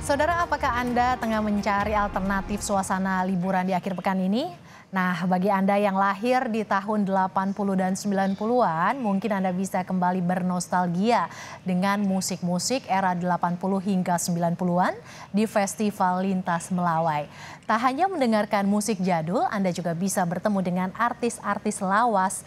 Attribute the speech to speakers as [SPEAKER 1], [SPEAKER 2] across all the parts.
[SPEAKER 1] Saudara, apakah Anda tengah mencari alternatif suasana liburan di akhir pekan ini? Nah, bagi Anda yang lahir di tahun 80 dan 90-an, mungkin Anda bisa kembali bernostalgia dengan musik-musik era 80 hingga 90-an di Festival Lintas Melawai. Tak hanya mendengarkan musik jadul, Anda juga bisa bertemu dengan artis-artis lawas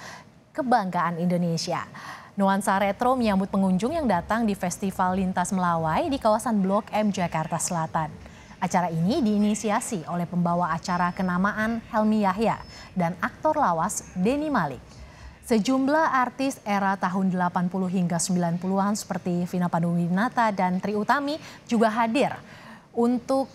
[SPEAKER 1] kebanggaan Indonesia. Nuansa retro menyambut pengunjung yang datang di Festival Lintas Melawai di kawasan Blok M Jakarta Selatan. Acara ini diinisiasi oleh pembawa acara kenamaan Helmi Yahya dan aktor lawas Deni Malik. Sejumlah artis era tahun 80 hingga 90-an seperti Vina Panduwinata dan Tri Utami juga hadir untuk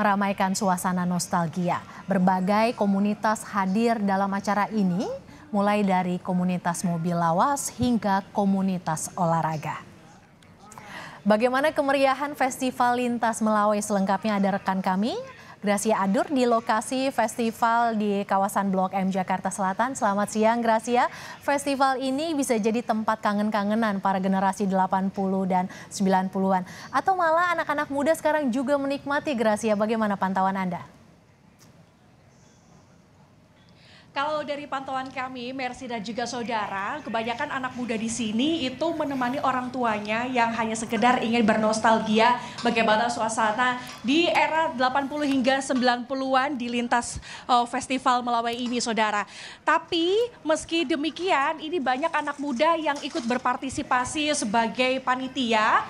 [SPEAKER 1] meramaikan suasana nostalgia. Berbagai komunitas hadir dalam acara ini mulai dari komunitas mobil lawas hingga komunitas olahraga. Bagaimana kemeriahan Festival Lintas Melawai selengkapnya ada rekan kami, Gracia Adur di lokasi festival di kawasan Blok M Jakarta Selatan. Selamat siang Gracia. Festival ini bisa jadi tempat kangen-kangenan para generasi 80 dan 90-an. Atau malah anak-anak muda sekarang juga menikmati Gracia. Bagaimana pantauan Anda?
[SPEAKER 2] Kalau dari pantauan kami, Mercy dan juga saudara, kebanyakan anak muda di sini itu menemani orang tuanya yang hanya sekedar ingin bernostalgia bagaimana suasana di era 80 hingga 90-an di lintas uh, festival Melawai ini, saudara. Tapi meski demikian, ini banyak anak muda yang ikut berpartisipasi sebagai panitia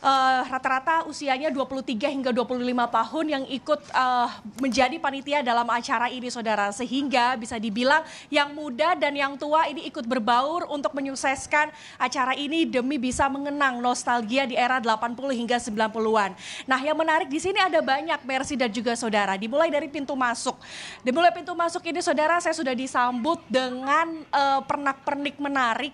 [SPEAKER 2] uh, rata-rata usianya 23 hingga 25 tahun yang ikut uh, menjadi panitia dalam acara ini saudara sehingga bisa dibilang yang muda dan yang tua ini ikut berbaur untuk menyukseskan acara ini demi bisa mengenang nostalgia di era 80 hingga 90-an. Nah, yang menarik di sini ada banyak Mercy dan juga saudara dimulai dari pintu masuk. Dimulai pintu masuk ini saudara saya sudah disambut dengan uh, pernak-pernik menarik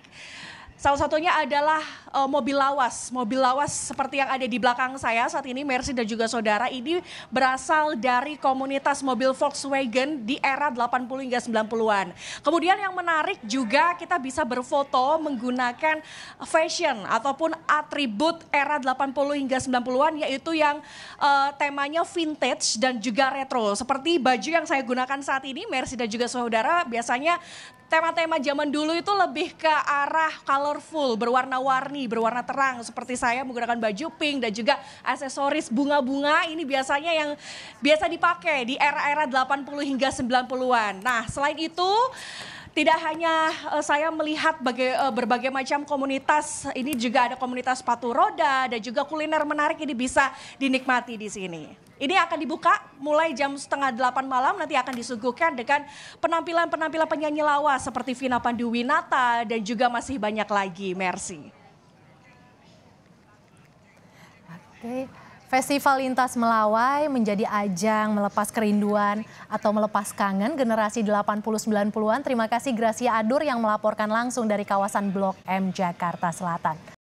[SPEAKER 2] Salah satunya adalah uh, mobil lawas. Mobil lawas seperti yang ada di belakang saya saat ini, Mercy dan juga saudara, ini berasal dari komunitas mobil Volkswagen di era 80 hingga 90-an. Kemudian yang menarik juga kita bisa berfoto menggunakan fashion ataupun atribut era 80 hingga 90-an yaitu yang uh, temanya vintage dan juga retro. Seperti baju yang saya gunakan saat ini, Mercy dan juga saudara, biasanya tema-tema zaman dulu itu lebih ke arah kalau colorful, berwarna-warni, berwarna terang seperti saya menggunakan baju pink dan juga aksesoris bunga-bunga ini biasanya yang biasa dipakai di era-era 80 hingga 90-an. Nah, selain itu tidak hanya uh, saya melihat bagai, uh, eh, berbagai macam komunitas, ini juga ada komunitas sepatu roda dan juga kuliner menarik ini bisa dinikmati di sini. Ini akan dibuka mulai jam setengah delapan malam nanti akan disuguhkan dengan penampilan-penampilan penyanyi lawas seperti Vina Panduwinata dan juga masih banyak lagi. Mercy.
[SPEAKER 1] Oke. Okay. Festival Lintas Melawai menjadi ajang melepas kerinduan atau melepas kangen generasi 80-90-an. Terima kasih Gracia Adur yang melaporkan langsung dari kawasan Blok M, Jakarta Selatan.